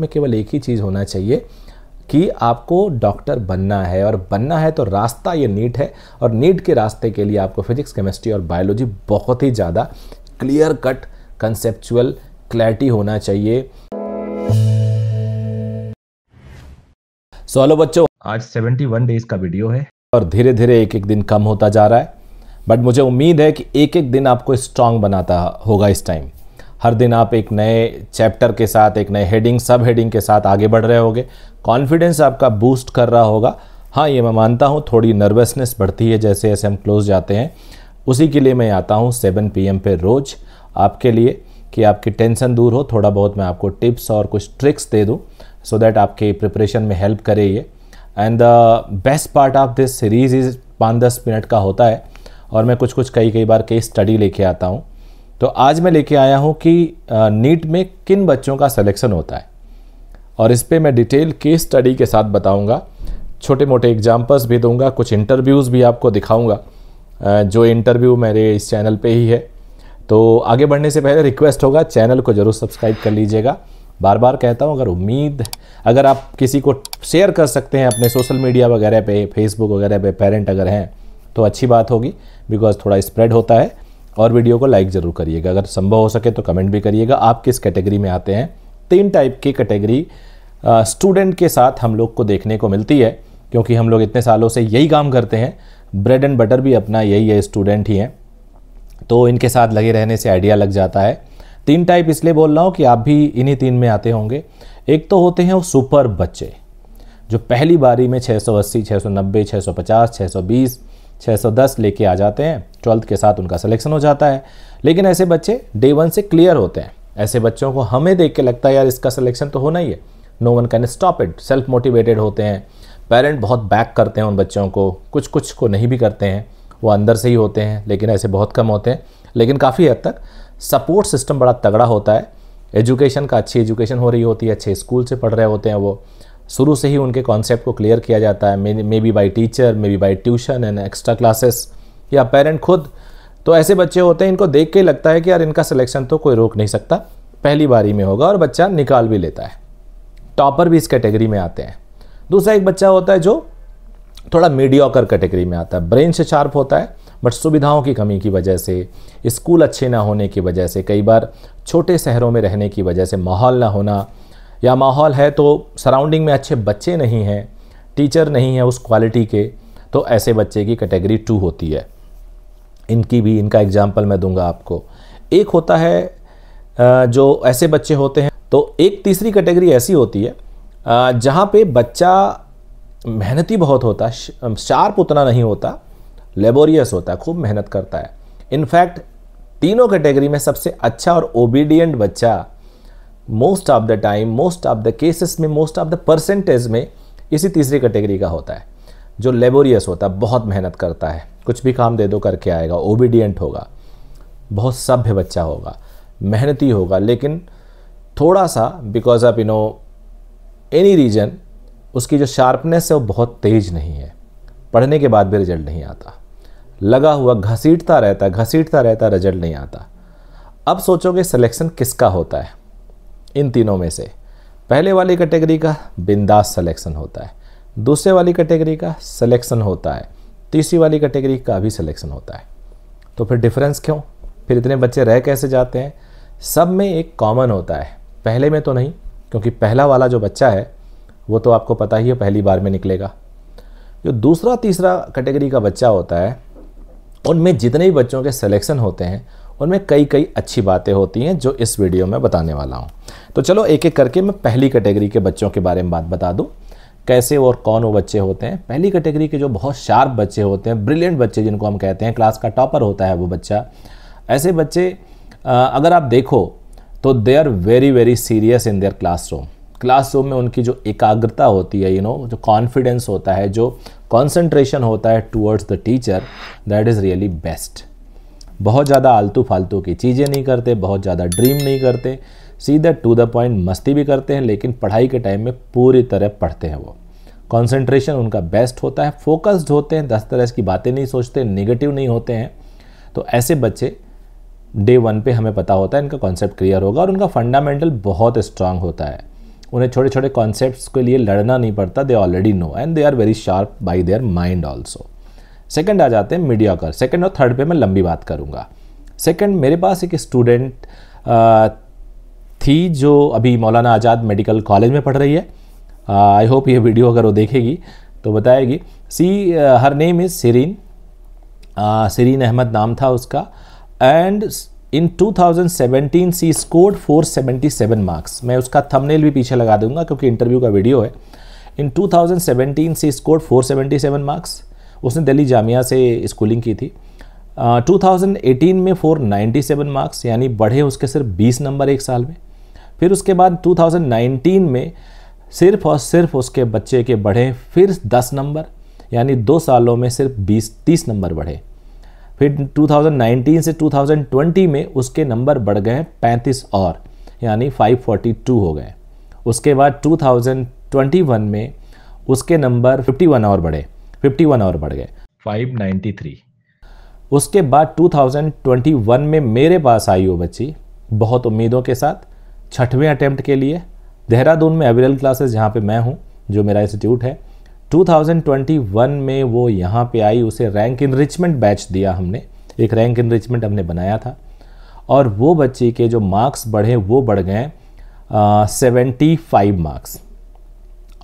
में केवल एक ही चीज़ होना चाहिए कि आपको डॉक्टर बनना है और बनना है तो रास्ता ये नीट है और नीट के रास्ते के लिए आपको फिजिक्स केमिस्ट्री और बायोलॉजी बहुत ही ज़्यादा क्लियर कट कंसेप्चुअल क्लैरिटी होना चाहिए सोलो बच्चों आज 71 डेज का वीडियो है और धीरे धीरे एक एक दिन कम होता जा रहा है बट मुझे उम्मीद है कि एक एक दिन आपको स्ट्रांग बनाता होगा इस टाइम हर दिन आप एक नए चैप्टर के साथ एक नए हेडिंग सब हेडिंग के साथ आगे बढ़ रहे होगे कॉन्फिडेंस आपका बूस्ट कर रहा होगा हाँ ये मैं मानता हूँ थोड़ी नर्वसनेस बढ़ती है जैसे जैसे हम क्लोज जाते हैं उसी के लिए मैं आता हूँ सेवन पी एम पे रोज़ आपके लिए कि आपकी टेंशन दूर हो थोड़ा बहुत मैं आपको टिप्स और कुछ ट्रिक्स दे दूँ सो दैट आपके प्रिपरेशन में हेल्प करे ये and the best part of this series is पाँच दस मिनट का होता है और मैं कुछ कुछ कई कई बार कई स्टडी लेके आता हूँ तो आज मैं लेके आया हूँ कि नीट में किन बच्चों का सिलेक्शन होता है और इस पर मैं डिटेल केस स्टडी के साथ बताऊँगा छोटे मोटे एग्जाम्पल्स भी दूंगा कुछ इंटरव्यूज़ भी आपको दिखाऊँगा जो इंटरव्यू मेरे इस चैनल पे ही है तो आगे बढ़ने से पहले रिक्वेस्ट होगा चैनल को ज़रूर सब्सक्राइब कर लीजिएगा बार बार कहता हूँ अगर उम्मीद अगर आप किसी को शेयर कर सकते हैं अपने सोशल मीडिया वगैरह पे फेसबुक वगैरह पे पेरेंट अगर हैं तो अच्छी बात होगी बिकॉज थोड़ा स्प्रेड होता है और वीडियो को लाइक ज़रूर करिएगा अगर संभव हो सके तो कमेंट भी करिएगा आप किस कैटेगरी में आते हैं तीन टाइप की कैटेगरी स्टूडेंट के साथ हम लोग को देखने को मिलती है क्योंकि हम लोग इतने सालों से यही काम करते हैं ब्रेड एंड बटर भी अपना यही है स्टूडेंट ही हैं तो इनके साथ लगे रहने से आइडिया लग जाता है तीन टाइप इसलिए बोल रहा हूँ कि आप भी इन्हीं तीन में आते होंगे एक तो होते हैं वो सुपर बच्चे जो पहली बारी में 680, 690, 650, 620 610 लेके आ जाते हैं ट्वेल्थ के साथ उनका सिलेक्शन हो जाता है लेकिन ऐसे बच्चे डे वन से क्लियर होते हैं ऐसे बच्चों को हमें देख के लगता है यार इसका सिलेक्शन तो होना ही है no one can stop it self motivated होते हैं पेरेंट बहुत बैक करते हैं उन बच्चों को कुछ कुछ को नहीं भी करते हैं वो अंदर से ही होते हैं लेकिन ऐसे बहुत कम होते हैं लेकिन काफ़ी हद तक सपोर्ट सिस्टम बड़ा तगड़ा होता है एजुकेशन का अच्छी एजुकेशन हो रही होती है अच्छे स्कूल से पढ़ रहे होते हैं वो शुरू से ही उनके कॉन्सेप्ट को क्लियर किया जाता है maybe by teacher maybe by tuition and extra classes या पेरेंट खुद तो ऐसे बच्चे होते हैं इनको देख के लगता है कि यार इनका सिलेक्शन तो कोई रोक नहीं सकता पहली बारी में होगा और बच्चा निकाल भी लेता है टॉपर भी इस कैटेगरी में आते हैं दूसरा एक बच्चा होता है जो थोड़ा मीडियोकर कैटेगरी में आता है ब्रेन से शार्प होता है बट सुविधाओं की कमी की वजह से स्कूल अच्छे ना होने की वजह से कई बार छोटे शहरों में रहने की वजह से माहौल ना होना या माहौल है तो सराउंडिंग में अच्छे बच्चे नहीं हैं टीचर नहीं है उस क्वालिटी के तो ऐसे बच्चे की कैटेगरी टू होती है इनकी भी इनका एग्जाम्पल मैं दूंगा आपको एक होता है जो ऐसे बच्चे होते हैं तो एक तीसरी कैटेगरी ऐसी होती है जहाँ पे बच्चा मेहनती बहुत होता है शार्प उतना नहीं होता लेबोरियस होता है खूब मेहनत करता है इनफैक्ट तीनों कैटेगरी में सबसे अच्छा और ओबीडियंट बच्चा most of the time most of the cases में मोस्ट ऑफ द परसेंटेज में इसी तीसरी कैटेगरी का होता है जो लेबोरियस होता है बहुत मेहनत करता है कुछ भी काम दे दो करके आएगा ओबीडियंट होगा बहुत सभ्य बच्चा होगा मेहनती होगा लेकिन थोड़ा सा because of you know any reason उसकी जो शार्पनेस है वो बहुत तेज़ नहीं है पढ़ने के बाद भी रिजल्ट नहीं आता लगा हुआ घसीटता रहता घसीटता रहता रिजल्ट नहीं आता अब सोचोगे सिलेक्शन किसका होता है इन तीनों में से पहले वाली कैटेगरी का बिंदास सिलेक्शन होता है दूसरे वाली कैटेगरी का सिलेक्शन होता है तीसरी वाली कैटेगरी का भी सिलेक्शन होता है तो फिर डिफरेंस क्यों फिर इतने बच्चे रह कैसे जाते हैं सब में एक कॉमन होता है पहले में तो नहीं क्योंकि पहला वाला जो बच्चा है वो तो आपको पता ही है पहली बार में निकलेगा जो दूसरा तीसरा कैटेगरी का बच्चा होता है उनमें जितने भी बच्चों के सिलेक्शन होते हैं उनमें कई कई अच्छी बातें होती हैं जो इस वीडियो में बताने वाला हूँ तो चलो एक एक करके मैं पहली कैटेगरी के बच्चों के बारे में बात बता दूँ कैसे और कौन वो बच्चे होते हैं पहली कैटेगरी के जो बहुत शार्प बच्चे होते हैं ब्रिलियंट बच्चे जिनको हम कहते हैं क्लास का टॉपर होता है वो बच्चा ऐसे बच्चे अगर आप देखो तो they are very very serious in their classroom classroom में उनकी जो एकाग्रता होती है यू you नो know, जो कॉन्फिडेंस होता है जो कॉन्सेंट्रेशन होता है towards the teacher that is really best बहुत ज़्यादा आलतू फालतू की चीज़ें नहीं करते बहुत ज़्यादा ड्रीम नहीं करते सीधा टू द पॉइंट मस्ती भी करते हैं लेकिन पढ़ाई के टाइम में पूरी तरह पढ़ते हैं वो कंसंट्रेशन उनका बेस्ट होता है फोकस्ड होते हैं दस तरह की बातें नहीं सोचते नेगेटिव नहीं होते हैं तो ऐसे बच्चे डे वन पे हमें पता होता है इनका कॉन्सेप्ट क्लियर होगा और उनका फंडामेंटल बहुत स्ट्रांग होता है उन्हें छोटे छोटे कॉन्सेप्ट्स के लिए लड़ना नहीं पड़ता they already know and they are very sharp by their mind also second आ जाते हैं मीडिया कर सेकेंड और थर्ड पे मैं लंबी बात करूँगा सेकंड मेरे पास एक स्टूडेंट थी जो अभी मौलाना आज़ाद मेडिकल कॉलेज में पढ़ रही है आई होप ये वीडियो अगर वो देखेगी तो बताएगी she her name is Sareen Sareen Ahmad नाम था उसका and in 2017 she scored 477 marks मैं उसका थंबनेल भी पीछे लगा दूंगा क्योंकि इंटरव्यू का वीडियो है इन 2017 सी स्कोर्ड 477 मार्क्स उसने दिल्ली जामिया से स्कूलिंग की थी टू uh, में 497 मार्क्स यानी बढ़े उसके सिर्फ 20 नंबर एक साल में फिर उसके बाद 2019 में सिर्फ और सिर्फ उसके बच्चे के बढ़े फिर 10 नंबर यानी दो सालों में सिर्फ 20 30 नंबर बढ़े फिर 2019 से 2020 में उसके नंबर बढ़ गए 35 और यानी 542 हो गए उसके बाद 2021 में उसके नंबर 51 और बढ़े फिफ्टी वन और बढ़ गए फाइव थ्री उसके बाद टू थाउजेंड ट्वेंटी वन में मेरे पास आई वो बच्ची बहुत उम्मीदों के साथ छठवें अटैम्प्ट के लिए देहरादून में अवेलेबल क्लासेस जहाँ पे मैं हूँ जो मेरा इंस्टीट्यूट है 2021 में वो यहाँ पे आई उसे रैंक इनरिचमेंट बैच दिया हमने एक रैंक इनरिचमेंट हमने बनाया था और वो बच्ची के जो मार्क्स बढ़े वो बढ़ गए सेवेंटी फाइव मार्क्स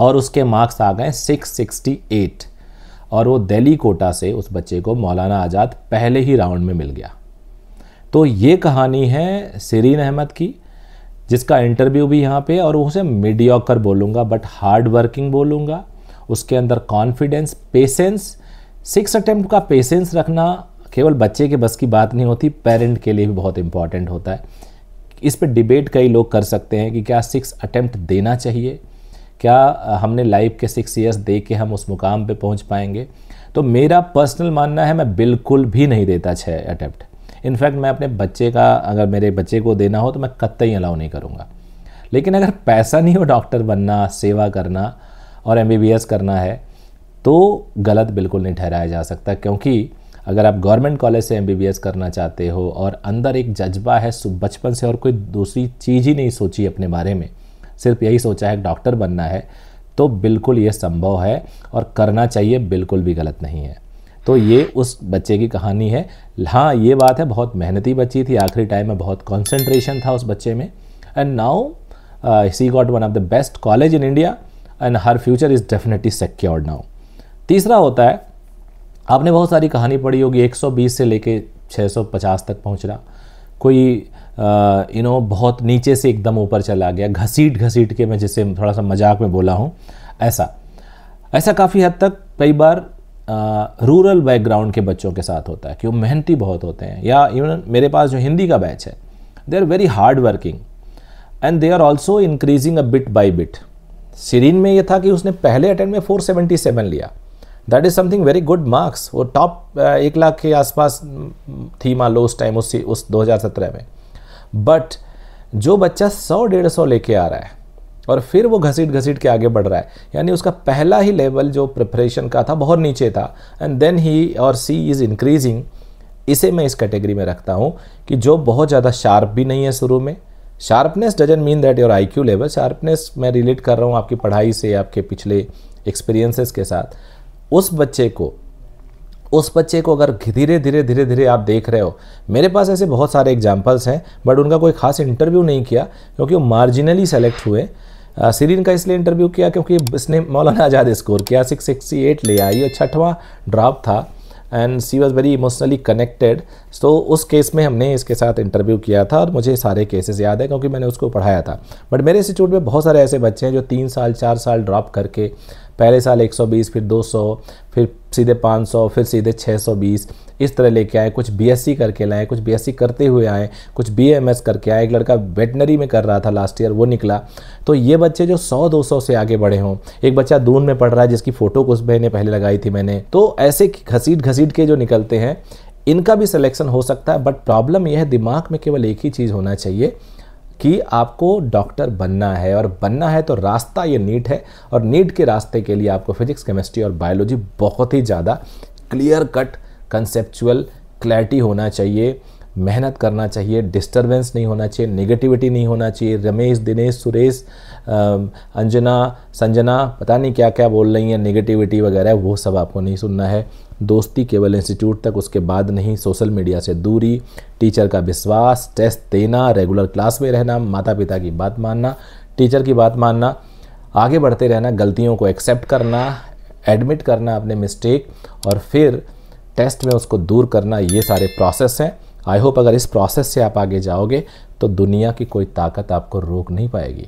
और उसके मार्क्स आ गए सिक्स सिक्सटी एट और वो दिल्ली कोटा से उस बच्चे को मौलाना आज़ाद पहले ही राउंड में मिल गया तो ये कहानी है सरीन अहमद की जिसका इंटरव्यू भी यहाँ पे और उसे मीडियोकर बोलूँगा बट हार्ड वर्किंग बोलूँगा उसके अंदर कॉन्फिडेंस पेशेंस सिक्स अटेम्प्ट का पेशेंस रखना केवल बच्चे के बस की बात नहीं होती पेरेंट के लिए भी बहुत इंपॉर्टेंट होता है इस पर डिबेट कई लोग कर सकते हैं कि क्या सिक्स अटेम्प्ट देना चाहिए क्या हमने लाइफ के सिक्स ईयर्स दे के हम उस मुकाम पे पहुंच पाएंगे तो मेरा पर्सनल मानना है मैं बिल्कुल भी नहीं देता छः अटैप्ट इनफैक्ट मैं अपने बच्चे का अगर मेरे बच्चे को देना हो तो मैं कतई अलाउ नहीं करूँगा लेकिन अगर पैसा नहीं हो डॉक्टर बनना सेवा करना और एम करना है तो गलत बिल्कुल नहीं ठहराया जा सकता क्योंकि अगर आप गवर्नमेंट कॉलेज से एम करना चाहते हो और अंदर एक जज्बा है बचपन से और कोई दूसरी चीज़ ही नहीं सोची अपने बारे में सिर्फ यही सोचा है डॉक्टर बनना है तो बिल्कुल ये संभव है और करना चाहिए बिल्कुल भी गलत नहीं है तो ये उस बच्चे की कहानी है हाँ ये बात है बहुत मेहनती बच्ची थी आखिरी टाइम में बहुत कॉन्सेंट्रेशन था उस बच्चे में and now she got one of the best college in India and her future is definitely secured now तीसरा होता है आपने बहुत सारी कहानी पढ़ी होगी 120 से लेके 650 तक रहा कोई यू नो बहुत नीचे से एकदम ऊपर चला गया घसीट घसीट के मैं जिसे थोड़ा सा मजाक में बोला हूँ ऐसा ऐसा काफ़ी हद तक कई बार रूरल बैकग्राउंड के बच्चों के साथ होता है कि वो मेहनती बहुत होते हैं या इवन मेरे पास जो हिंदी का बैच है they are very hard working and they are also increasing a bit by bit Sareen में ये था कि उसने पहले अटेंड में 477 लिया that is something very good marks वो टॉप एक लाख के आसपास थी मान लो उस टाइम उस उस सत्रह में बट जो बच्चा सौ डेढ़ सौ लेके आ रहा है और फिर वो घसीट घसीट के आगे बढ़ रहा है यानी उसका पहला ही लेवल जो प्रिपरेशन का था बहुत नीचे था एंड देन ही और सी इज़ इंक्रीजिंग इसे मैं इस कैटेगरी में रखता हूँ कि जो बहुत ज़्यादा शार्प भी नहीं है शुरू में sharpness doesn't mean that your IQ level sharpness मैं रिलेट कर रहा हूँ आपकी पढ़ाई से आपके पिछले एक्सपीरियंसेस के साथ उस बच्चे को उस बच्चे को अगर धीरे धीरे धीरे धीरे आप देख रहे हो मेरे पास ऐसे बहुत सारे एग्जाम्पल्स हैं बट उनका कोई खास इंटरव्यू नहीं किया क्योंकि वो मार्जिनली सेलेक्ट हुए सीरीन का इसलिए इंटरव्यू किया क्योंकि इसने मौलाना आज़ाद स्कोर किया सिक्स सिक्सटी एट ले आई और छठवां ड्राप था and she was very emotionally connected तो उस केस में हमने इसके साथ इंटरव्यू किया था और मुझे सारे केसेस याद है क्योंकि मैंने उसको पढ़ाया था बट मेरे इंस्टीट्यूट में बहुत सारे ऐसे बच्चे हैं जो तीन साल चार साल ड्रॉप करके पहले साल 120 फिर 200 फिर सीधे 500 फिर सीधे 620 इस तरह लेके आए कुछ बीएससी करके लाए कुछ बीएससी करते हुए आए कुछ बीएमएस करके आए एक लड़का वेटनरी में कर रहा था लास्ट ईयर वो निकला तो ये बच्चे जो 100 200 से आगे बढ़े हों एक बच्चा दून में पढ़ रहा है जिसकी फ़ोटो कुछ महीने पहले लगाई थी मैंने तो ऐसे घसीट घसीट के जो निकलते हैं इनका भी सिलेक्शन हो सकता है बट प्रॉब्लम यह है दिमाग में केवल एक ही चीज़ होना चाहिए कि आपको डॉक्टर बनना है और बनना है तो रास्ता ये नीट है और नीट के रास्ते के लिए आपको फिजिक्स केमिस्ट्री और बायोलॉजी बहुत ही ज़्यादा क्लियर कट कंसेप्चुअल क्लैरिटी होना चाहिए मेहनत करना चाहिए डिस्टरबेंस नहीं होना चाहिए नेगेटिविटी नहीं होना चाहिए रमेश दिनेश सुरेश अंजना संजना पता नहीं क्या क्या बोल रही हैं नेगेटिविटी वगैरह वो सब आपको नहीं सुनना है दोस्ती केवल इंस्टीट्यूट तक उसके बाद नहीं सोशल मीडिया से दूरी टीचर का विश्वास टेस्ट देना रेगुलर क्लास में रहना माता पिता की बात मानना टीचर की बात मानना आगे बढ़ते रहना गलतियों को एक्सेप्ट करना एडमिट करना अपने मिस्टेक और फिर टेस्ट में उसको दूर करना ये सारे प्रोसेस हैं आई होप अगर इस प्रोसेस से आप आगे जाओगे तो दुनिया की कोई ताकत आपको रोक नहीं पाएगी